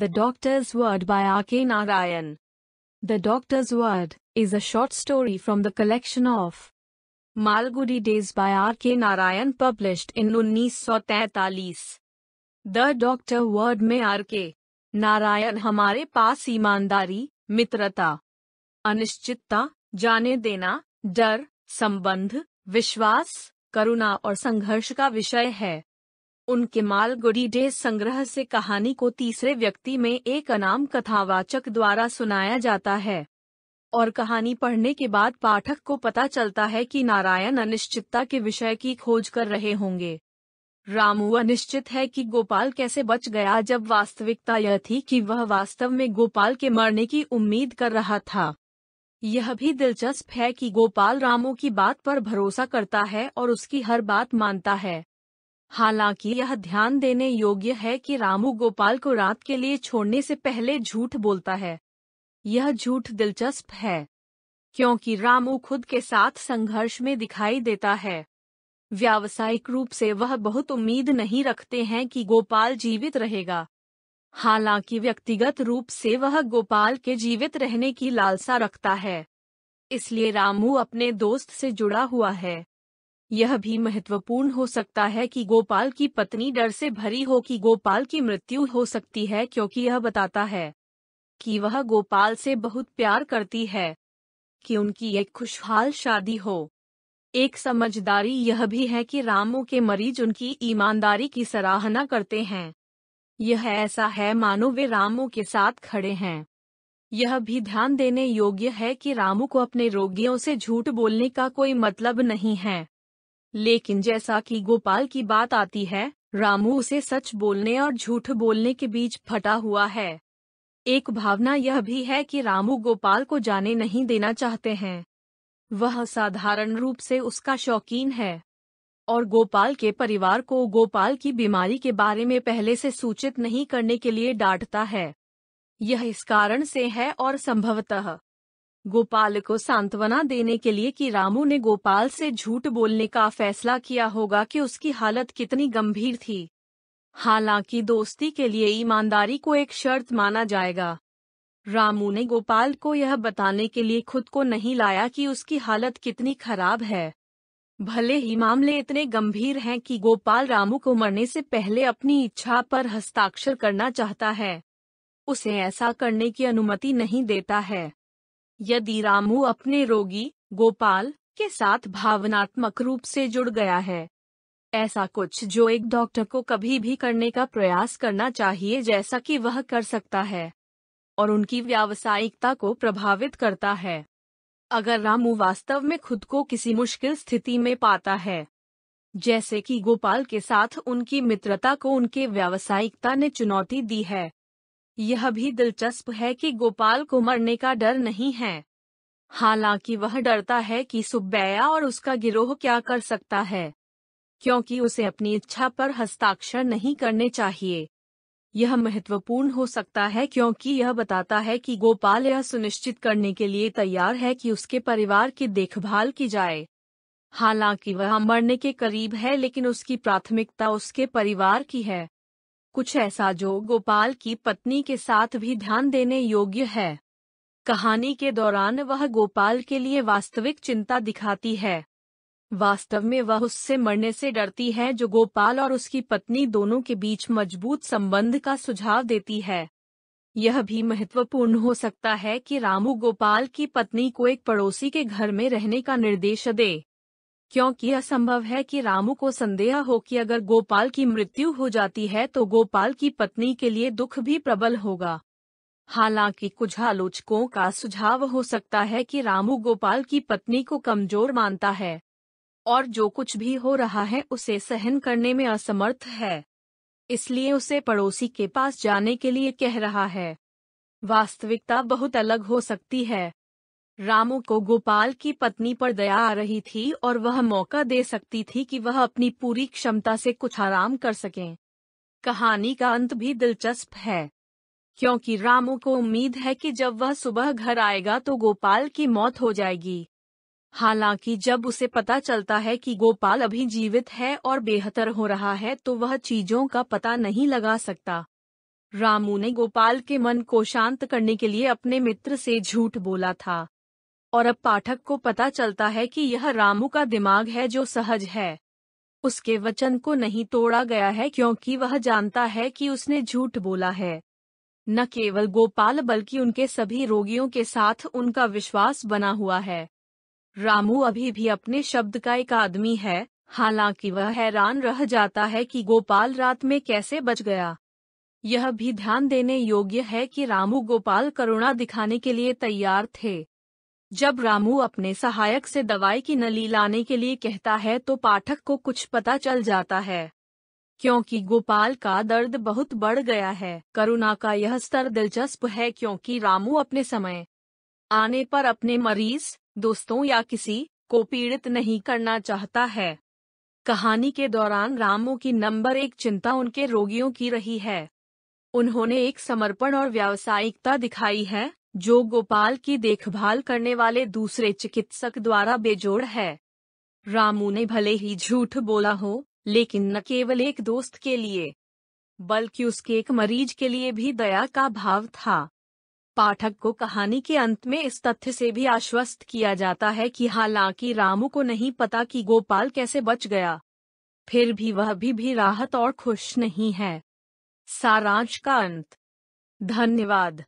The Doctor's Word by R.K. Narayan. The Doctor's Word is a short story from the collection of Malgudi Days by R.K. Narayan published in 1943. The doctor Word में R K Narayan हमारे पास ईमानदारी मित्रता अनिश्चितता जाने देना डर संबंध विश्वास करुणा और संघर्ष का विषय है उनके गुडी डे संग्रह से कहानी को तीसरे व्यक्ति में एक अनाम कथावाचक द्वारा सुनाया जाता है और कहानी पढ़ने के बाद पाठक को पता चलता है कि नारायण अनिश्चितता के विषय की खोज कर रहे होंगे रामू अनिश्चित है कि गोपाल कैसे बच गया जब वास्तविकता यह थी कि वह वास्तव में गोपाल के मरने की उम्मीद कर रहा था यह भी दिलचस्प है कि गोपाल रामू की बात पर भरोसा करता है और उसकी हर बात मानता है हालांकि यह ध्यान देने योग्य है कि रामू गोपाल को रात के लिए छोड़ने से पहले झूठ बोलता है यह झूठ दिलचस्प है क्योंकि रामू खुद के साथ संघर्ष में दिखाई देता है व्यावसायिक रूप से वह बहुत उम्मीद नहीं रखते हैं कि गोपाल जीवित रहेगा हालांकि व्यक्तिगत रूप से वह गोपाल के जीवित रहने की लालसा रखता है इसलिए रामू अपने दोस्त से जुड़ा हुआ है यह भी महत्वपूर्ण हो सकता है कि गोपाल की पत्नी डर से भरी हो कि गोपाल की मृत्यु हो सकती है क्योंकि यह बताता है कि वह गोपाल से बहुत प्यार करती है कि उनकी एक खुशहाल शादी हो एक समझदारी यह भी है कि रामू के मरीज उनकी ईमानदारी की सराहना करते हैं यह ऐसा है मानो वे रामू के साथ खड़े हैं यह भी ध्यान देने योग्य है कि रामू को अपने रोगियों से झूठ बोलने का कोई मतलब नहीं है लेकिन जैसा कि गोपाल की बात आती है रामू उसे सच बोलने और झूठ बोलने के बीच फटा हुआ है एक भावना यह भी है कि रामू गोपाल को जाने नहीं देना चाहते हैं वह साधारण रूप से उसका शौकीन है और गोपाल के परिवार को गोपाल की बीमारी के बारे में पहले से सूचित नहीं करने के लिए डांटता है यह इस कारण से है और संभवतः गोपाल को सांत्वना देने के लिए कि रामू ने गोपाल से झूठ बोलने का फैसला किया होगा कि उसकी हालत कितनी गंभीर थी हालांकि दोस्ती के लिए ईमानदारी को एक शर्त माना जाएगा रामू ने गोपाल को यह बताने के लिए खुद को नहीं लाया कि उसकी हालत कितनी खराब है भले ही मामले इतने गंभीर हैं कि गोपाल रामू को मरने से पहले अपनी इच्छा पर हस्ताक्षर करना चाहता है उसे ऐसा करने की अनुमति नहीं देता है यदि रामू अपने रोगी गोपाल के साथ भावनात्मक रूप से जुड़ गया है ऐसा कुछ जो एक डॉक्टर को कभी भी करने का प्रयास करना चाहिए जैसा कि वह कर सकता है और उनकी व्यावसायिकता को प्रभावित करता है अगर रामू वास्तव में खुद को किसी मुश्किल स्थिति में पाता है जैसे कि गोपाल के साथ उनकी मित्रता को उनके व्यावसायिकता ने चुनौती दी है यह भी दिलचस्प है कि गोपाल को मरने का डर नहीं है हालांकि वह डरता है कि सुब्बैया और उसका गिरोह क्या कर सकता है क्योंकि उसे अपनी इच्छा पर हस्ताक्षर नहीं करने चाहिए यह महत्वपूर्ण हो सकता है क्योंकि यह बताता है कि गोपाल यह सुनिश्चित करने के लिए तैयार है कि उसके परिवार की देखभाल की जाए हालांकि वह मरने के करीब है लेकिन उसकी प्राथमिकता उसके परिवार की है कुछ ऐसा जो गोपाल की पत्नी के साथ भी ध्यान देने योग्य है कहानी के दौरान वह गोपाल के लिए वास्तविक चिंता दिखाती है वास्तव में वह उससे मरने से डरती है जो गोपाल और उसकी पत्नी दोनों के बीच मजबूत संबंध का सुझाव देती है यह भी महत्वपूर्ण हो सकता है कि रामू गोपाल की पत्नी को एक पड़ोसी के घर में रहने का निर्देश दे क्योंकि असंभव है कि रामू को संदेह हो कि अगर गोपाल की मृत्यु हो जाती है तो गोपाल की पत्नी के लिए दुख भी प्रबल होगा हालांकि कुछ आलोचकों का सुझाव हो सकता है कि रामू गोपाल की पत्नी को कमजोर मानता है और जो कुछ भी हो रहा है उसे सहन करने में असमर्थ है इसलिए उसे पड़ोसी के पास जाने के लिए कह रहा है वास्तविकता बहुत अलग हो सकती है रामू को गोपाल की पत्नी पर दया आ रही थी और वह मौका दे सकती थी कि वह अपनी पूरी क्षमता से कुछ आराम कर सकें कहानी का अंत भी दिलचस्प है क्योंकि रामू को उम्मीद है कि जब वह सुबह घर आएगा तो गोपाल की मौत हो जाएगी हालांकि जब उसे पता चलता है कि गोपाल अभी जीवित है और बेहतर हो रहा है तो वह चीजों का पता नहीं लगा सकता रामू ने गोपाल के मन को शांत करने के लिए अपने मित्र से झूठ बोला था और अब पाठक को पता चलता है कि यह रामू का दिमाग है जो सहज है उसके वचन को नहीं तोड़ा गया है क्योंकि वह जानता है कि उसने झूठ बोला है न केवल गोपाल बल्कि उनके सभी रोगियों के साथ उनका विश्वास बना हुआ है रामू अभी भी अपने शब्द का एक आदमी है हालांकि वह हैरान रह जाता है कि गोपाल रात में कैसे बच गया यह भी ध्यान देने योग्य है कि रामू गोपाल करुणा दिखाने के लिए तैयार थे जब रामू अपने सहायक से दवाई की नली लाने के लिए कहता है तो पाठक को कुछ पता चल जाता है क्योंकि गोपाल का दर्द बहुत बढ़ गया है करुणा का यह स्तर दिलचस्प है क्योंकि रामू अपने समय आने पर अपने मरीज दोस्तों या किसी को पीड़ित नहीं करना चाहता है कहानी के दौरान रामू की नंबर एक चिंता उनके रोगियों की रही है उन्होंने एक समर्पण और व्यावसायिकता दिखाई है जो गोपाल की देखभाल करने वाले दूसरे चिकित्सक द्वारा बेजोड़ है रामू ने भले ही झूठ बोला हो लेकिन न केवल एक दोस्त के लिए बल्कि उसके एक मरीज के लिए भी दया का भाव था पाठक को कहानी के अंत में इस तथ्य से भी आश्वस्त किया जाता है कि हालांकि रामू को नहीं पता कि गोपाल कैसे बच गया फिर भी वह भी भी राहत और खुश नहीं है सारांश का अंत धन्यवाद